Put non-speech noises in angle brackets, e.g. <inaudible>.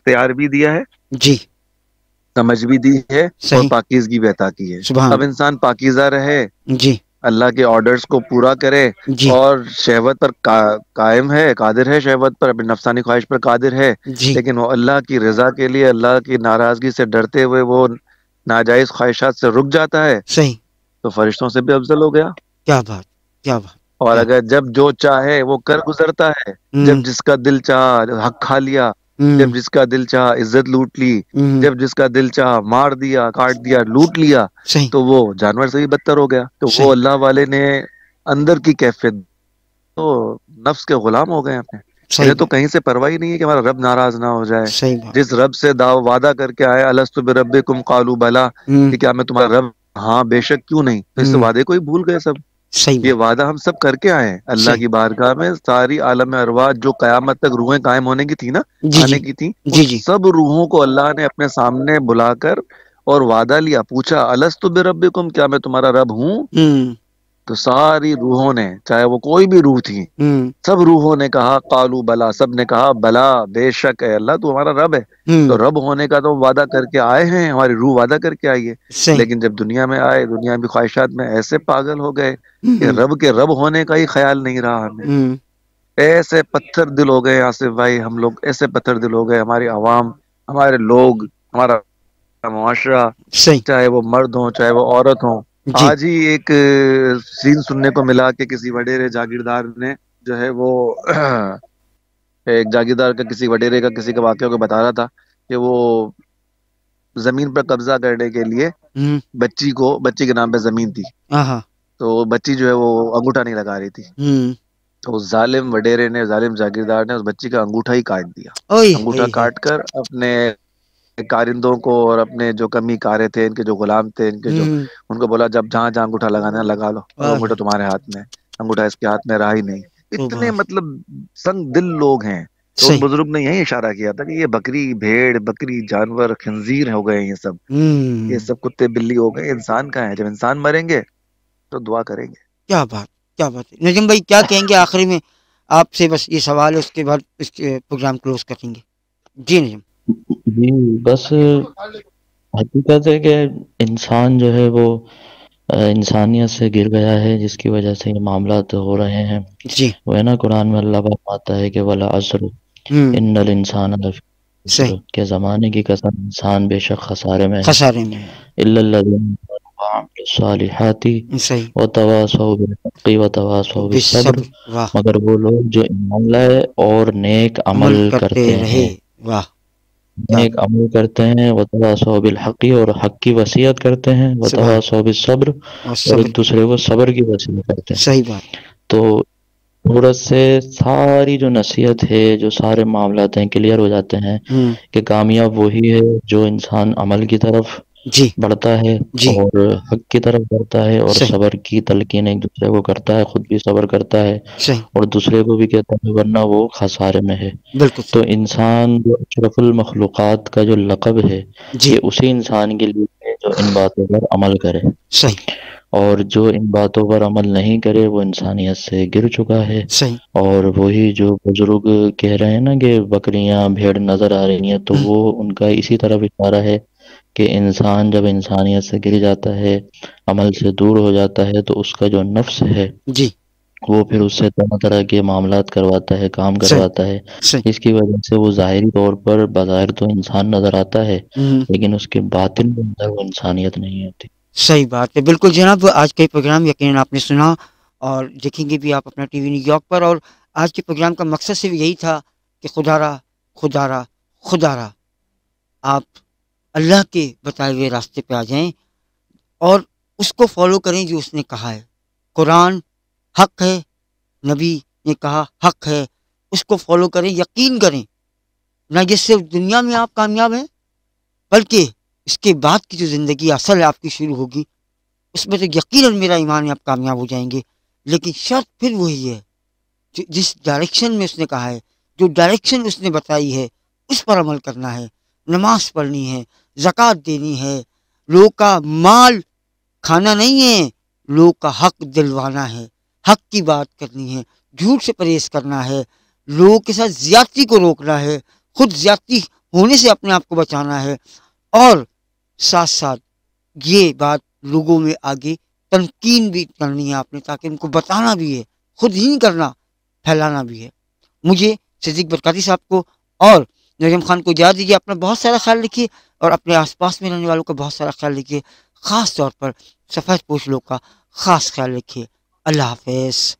इख्तियार भी दिया है जी समझ भी दी है और पाकिजगी बहता की है अब इंसान पाकिजा रहे जी अल्लाह के ऑर्डर्स को पूरा करे और शहवत पर का, कायम है कादिर है शहवत पर अपनी नफसानी ख्वाहिश पर कादिर है लेकिन वो अल्लाह की रजा के लिए अल्लाह की नाराजगी से डरते हुए वो नाजायज ख्वाहिशात से रुक जाता है सही तो फरिश्तों से भी अफजल हो गया क्या बात क्या बात और अगर जब जो चाहे वो कर गुजरता है जब हम्म। जिसका दिल चाह हक खा लिया हम्म। जब जिसका दिल चाह इज्जत लूट ली हम्म। जब जिसका दिल चाह मार दिया काट दिया लूट लिया तो वो जानवर से भी बदतर हो गया तो वो अल्लाह वाले ने अंदर की कैफियत तो नफ्स के गुलाम हो गए अपने मुझे तो कहीं से परवाह ही नहीं है कि हमारा रब नाराज ना हो जाए जिस रब से दाव वादा करके आया अलस्त रब कुम कालू भला हम्म। कि क्या मैं तुम्हारा रब हाँ बेशक क्यों नहीं तो इस वादे को ही भूल गए सब सही ये वादा हम सब करके आए हैं अल्लाह की बारगाह में सारी आलम अरवा जो कयामत तक रूहें कायम होने की थी ना जी, आने की थी जी, जी. सब रूहों को अल्लाह ने अपने सामने बुलाकर और वादा लिया पूछा अलस तो रब क्या मैं तुम्हारा रब हूँ हम्म। तो सारी रूहों ने चाहे वो कोई भी रूह थी हम्म। सब रूहों ने कहा कालू बला सब ने कहा बला बेशक है अल्लाह तू हमारा रब है हम्म। तो रब होने का तो वादा करके आए हैं हमारी रूह वादा करके आई है लेकिन जब दुनिया में आए दुनिया में ख्वाहिशात में ऐसे पागल हो गए हम्म। कि रब के रब होने का ही ख्याल नहीं रहा हमें ऐसे पत्थर दिल हो गए आसिफ भाई हम लोग ऐसे पत्थर दिल हो गए हमारी आवाम हमारे लोग हमारा माशरा चाहे वो मर्द हो चाहे वो औरत हो आज ही एक सीन सुनने को मिला कि किसी वडेरे जागीरदार ने जो है वो <clears throat> एक जागीरदार का किसी वडेरे का किसी का वाक्य को बता रहा था कि वो जमीन पर कब्जा करने के लिए हम्म। बच्ची को बच्ची के नाम पे जमीन थी तो बच्ची जो है वो अंगूठा नहीं लगा रही थी हम्म। तो उस जालिम वडेरे ने जालिम जागीरदार ने उस बच्ची का अंगूठा ही काट दिया अंगूठा काट कर अपने कारिंदों को और हम्म। अपने जो कमी कारे थे इनके जो गुलाम थे इनके जो हम्म। उनको बोला जब जहाँ जहाँ अंगूठा लगाना लगा लो अंगूठा तुम्हारे हाथ में अंगूठा इसके हाथ में रहा ही नहीं इतने मतलब संग दिल लोग हैं तो बुजुर्ग ने यही इशारा किया था कि ये बकरी भेड़ बकरी जानवर खंजीर हो गए ये सब हम्म। ये सब कुत्ते बिल्ली हो गए इंसान का है जब इंसान मरेंगे तो दुआ करेंगे क्या बात क्या बात नजम भाई क्या कहेंगे आखिरी में आपसे बस ये सवाल है उसके बाद प्रोग्राम क्लोज करेंगे जी नजम जी बस हकीकत है कि इंसान जो है वो इंसानियत से गिर गया है जिसकी वजह से ये मामला तो हो रहे हैं जी वो है ना कुरान में अल्लाह आता है कि वला असर हम्म। इन्नल इंसान के जमाने की कसम इंसान बेशक खसारे में खसारे में सालिहाती व तवासौ मगर वो लोग जो ईमान लाए और नेक अमल करते रहे वाह हाँ। नेक अमल करते हैं वतवासोबिल हकी और हक की वसीयत करते हैं वतवासोबिल सब्र और एक दूसरे को सब्र की वसीयत करते हैं सही बात तो सूरत से सारी जो नसीहत है जो सारे मामलाते हैं क्लियर हो जाते हैं हम्म। कि कामयाब वही है जो इंसान अमल की तरफ जी बढ़ता है जी और हक की तरफ बढ़ता है और सबर की तलकीन एक दूसरे को करता है खुद भी सबर करता है और दूसरे को भी कहता है वरना वो खसारे में है बिल्कुल तो इंसान जो अशरफुल मखलूक़ात का जो लकब है ये उसी इंसान के लिए जो इन बातों पर अमल करे सही और जो इन बातों पर अमल नहीं करे वो इंसानियत से गिर चुका है सही और वही जो बुजुर्ग कह रहे हैं ना कि बकरियां भेड़ नजर आ रही हैं तो हम्म। वो उनका इसी तरफ इशारा है कि इंसान जब इंसानियत से गिर जाता है अमल से दूर हो जाता है तो उसका जो नफ्स है जी वो फिर उससे तरह तरह के मामला करवाता है काम करवाता है इसकी वजह से वो जाहिर तौर पर बाहर तो इंसान नजर आता है हम्म। लेकिन उसके बातिन के अंदर वो इंसानियत नहीं होती सही बात है बिल्कुल जनाब आज का प्रोग्राम यकीन आपने सुना और देखेंगे भी आप अपना टीवी न्यूयॉर्क पर और आज के प्रोग्राम का मकसद सिर्फ यही था कि खुदारा खुदारा खुदारा आप अल्लाह के बताए हुए रास्ते पे आ जाएं और उसको फॉलो करें जो उसने कहा है कुरान हक है नबी ने कहा हक है उसको फॉलो करें यकीन करें ना ये सिर्फ दुनिया में आप कामयाब हैं बल्कि इसके बाद की जो ज़िंदगी असल है आपकी शुरू होगी उसमें तो यकीन मेरा ईमान है आप कामयाब हो जाएंगे लेकिन शर्त फिर वही है जो जिस डायरेक्शन में उसने कहा है जो डायरेक्शन उसने बताई है उस पर अमल करना है नमाज पढ़नी है जक़ात देनी है लोग का माल खाना नहीं है लोग का हक दिलवाना है हक की बात करनी है झूठ से परहेज करना है लोगों के साथ ज्यादती को रोकना है खुद ज्यादती होने से अपने आप को बचाना है और साथ साथ ये बात लोगों में आगे तनकीन भी करनी है आपने ताकि उनको बताना भी है खुद ही करना फैलाना भी है मुझे सिद्दीक बरकती साहब को और नजम खान को याद दीजिए अपना बहुत सारा ख्याल रखिए और अपने आसपास में रहने वालों का बहुत सारा ख्याल रखिए ख़ास तौर पर सफ़ेद पोष लोग का ख़ास ख्याल रखिए अल्लाह हाफिज़